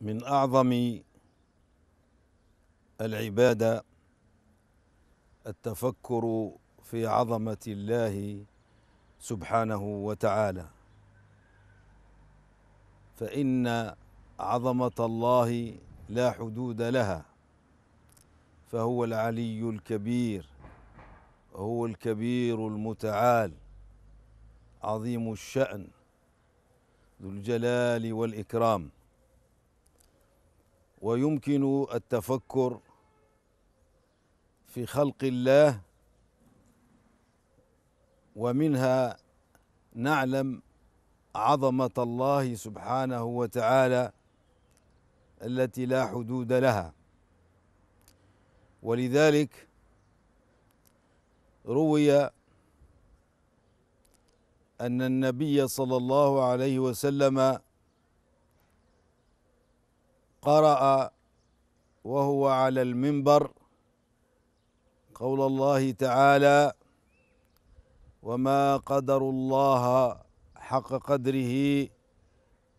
من اعظم العباده التفكر في عظمه الله سبحانه وتعالى فان عظمه الله لا حدود لها فهو العلي الكبير هو الكبير المتعال عظيم الشان ذو الجلال والاكرام ويمكن التفكر في خلق الله ومنها نعلم عظمه الله سبحانه وتعالى التي لا حدود لها ولذلك روي ان النبي صلى الله عليه وسلم قرأ وهو على المنبر قول الله تعالى وما قدر الله حق قدره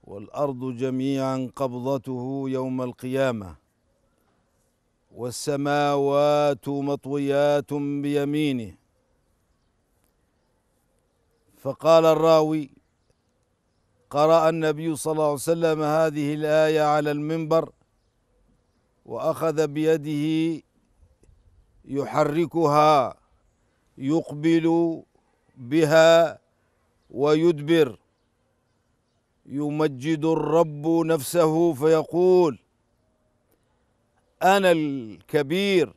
والأرض جميعا قبضته يوم القيامة والسماوات مطويات بيمينه فقال الراوي قرأ النبي صلى الله عليه وسلم هذه الآية على المنبر وأخذ بيده يحركها يقبل بها ويدبر يمجد الرب نفسه فيقول انا الكبير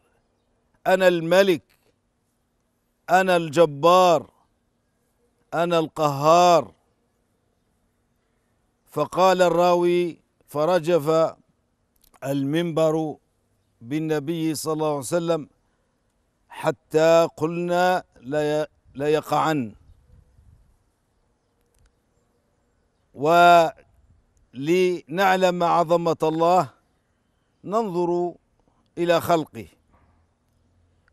انا الملك انا الجبار انا القهار فقال الراوي فرجف المنبر بالنبي صلى الله عليه وسلم حتى قلنا ليقعن ولنعلم عظمة الله ننظر إلى خلقه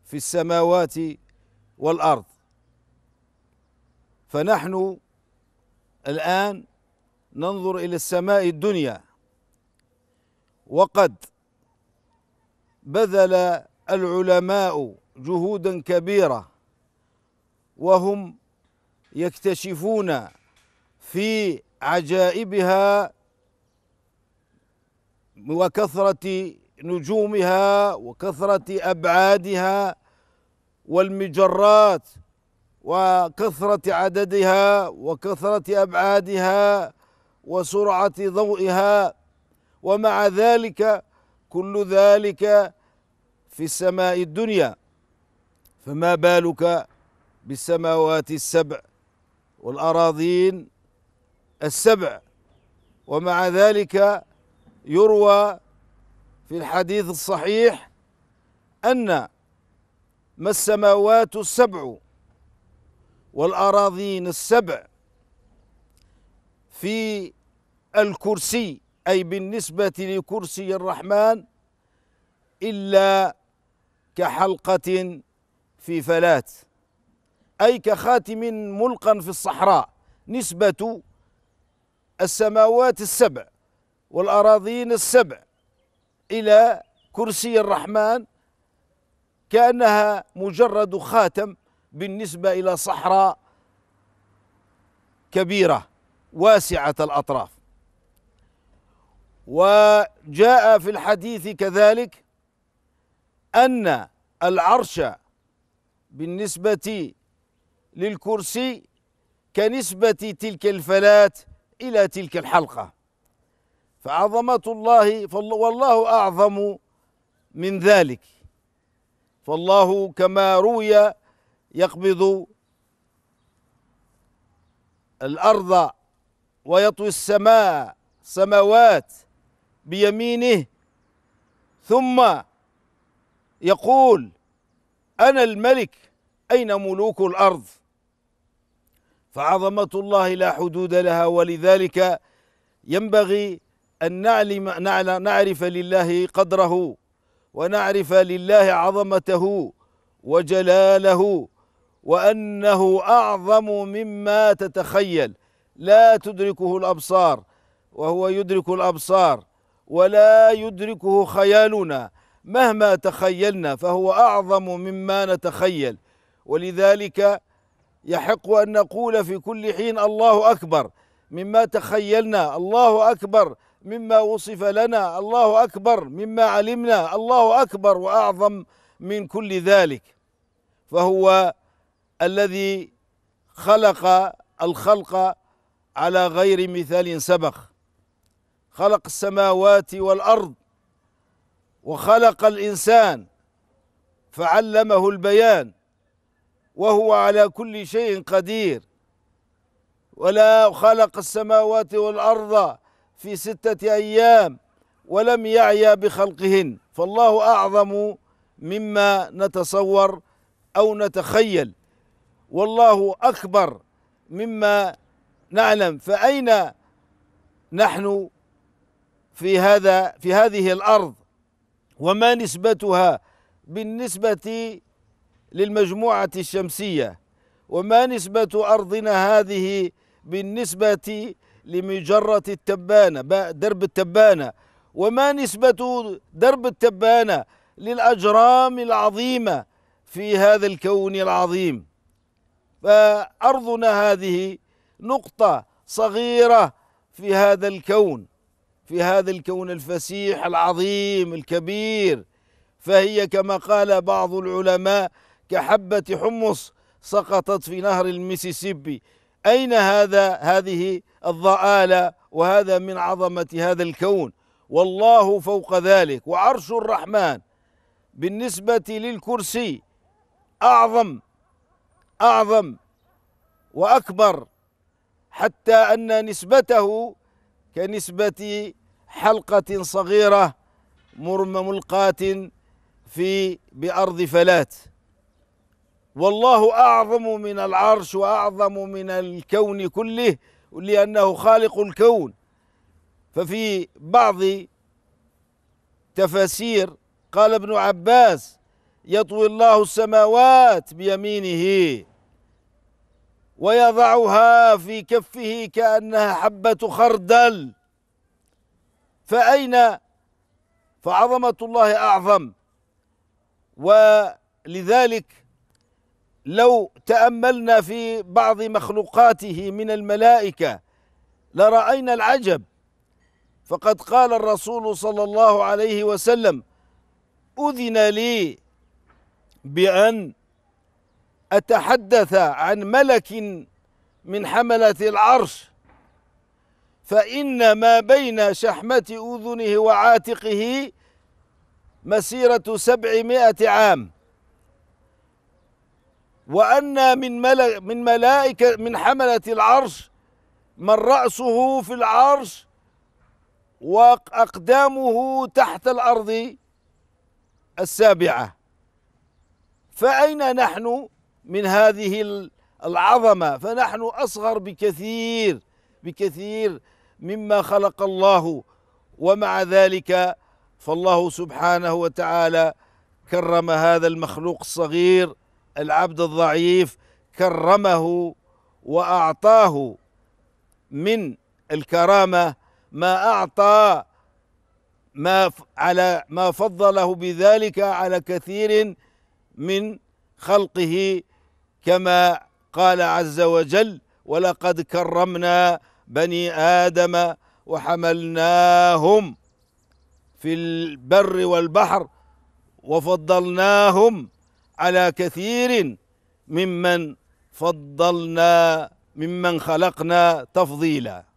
في السماوات والأرض فنحن الآن ننظر إلى السماء الدنيا وقد بذل العلماء جهودا كبيرة وهم يكتشفون في عجائبها وكثرة نجومها وكثرة أبعادها والمجرات وكثرة عددها وكثرة أبعادها وسرعة ضوئها ومع ذلك كل ذلك في السماء الدنيا فما بالك بالسماوات السبع والأراضين السبع ومع ذلك يروى في الحديث الصحيح أن ما السماوات السبع والأراضين السبع في الكرسي أي بالنسبة لكرسي الرحمن إلا كحلقة في فلاة أي كخاتم ملقى في الصحراء نسبة السماوات السبع والأراضين السبع إلى كرسي الرحمن كأنها مجرد خاتم بالنسبة إلى صحراء كبيرة واسعة الأطراف وجاء في الحديث كذلك أن العرش بالنسبة للكرسي كنسبة تلك الفلاة إلى تلك الحلقة فعظمة الله والله أعظم من ذلك فالله كما روي يقبض الأرض ويطوي السماء سماوات بيمينه ثم يقول أنا الملك أين ملوك الأرض فعظمة الله لا حدود لها ولذلك ينبغي أن نعلم نعرف لله قدره ونعرف لله عظمته وجلاله وأنه أعظم مما تتخيل لا تدركه الابصار وهو يدرك الابصار ولا يدركه خيالنا مهما تخيلنا فهو اعظم مما نتخيل ولذلك يحق ان نقول في كل حين الله اكبر مما تخيلنا الله اكبر مما وصف لنا الله اكبر مما علمنا الله اكبر واعظم من كل ذلك فهو الذي خلق الخلق على غير مثال سبق خلق السماوات والارض وخلق الانسان فعلمه البيان وهو على كل شيء قدير ولا خلق السماوات والارض في سته ايام ولم يعيا بخلقهن فالله اعظم مما نتصور او نتخيل والله اكبر مما نعلم فأين نحن في هذا في هذه الأرض وما نسبتها بالنسبة للمجموعة الشمسية وما نسبة أرضنا هذه بالنسبة لمجرة التبانة درب التبانة وما نسبة درب التبانة للأجرام العظيمة في هذا الكون العظيم فأرضنا هذه نقطة صغيرة في هذا الكون في هذا الكون الفسيح العظيم الكبير فهي كما قال بعض العلماء كحبة حمص سقطت في نهر المسيسيبي أين هذا هذه الضآلة وهذا من عظمة هذا الكون والله فوق ذلك وعرش الرحمن بالنسبة للكرسي أعظم أعظم وأكبر حتى أن نسبته كنسبة حلقة صغيرة مرم ملقاة في بأرض فلات والله أعظم من العرش وأعظم من الكون كله لأنه خالق الكون ففي بعض تفاسير قال ابن عباس يطوي الله السماوات بيمينه ويضعها في كفه كأنها حبة خردل فأين فعظمة الله أعظم ولذلك لو تأملنا في بعض مخلوقاته من الملائكة لرأينا العجب فقد قال الرسول صلى الله عليه وسلم أذن لي بأن أتحدث عن ملك من حملة العرش فإن ما بين شحمة أذنه وعاتقه مسيرة سبعمائة عام وأن من ملك من ملائكة من حملة العرش من رأسه في العرش وأقدامه تحت الأرض السابعة فأين نحن؟ من هذه العظمة فنحن أصغر بكثير بكثير مما خلق الله ومع ذلك فالله سبحانه وتعالى كرم هذا المخلوق الصغير العبد الضعيف كرمه واعطاه من الكرامه ما اعطى ما على ما فضله بذلك على كثير من خلقه كما قال عز وجل ولقد كرمنا بني آدم وحملناهم في البر والبحر وفضلناهم على كثير ممن فضلنا ممن خلقنا تفضيلا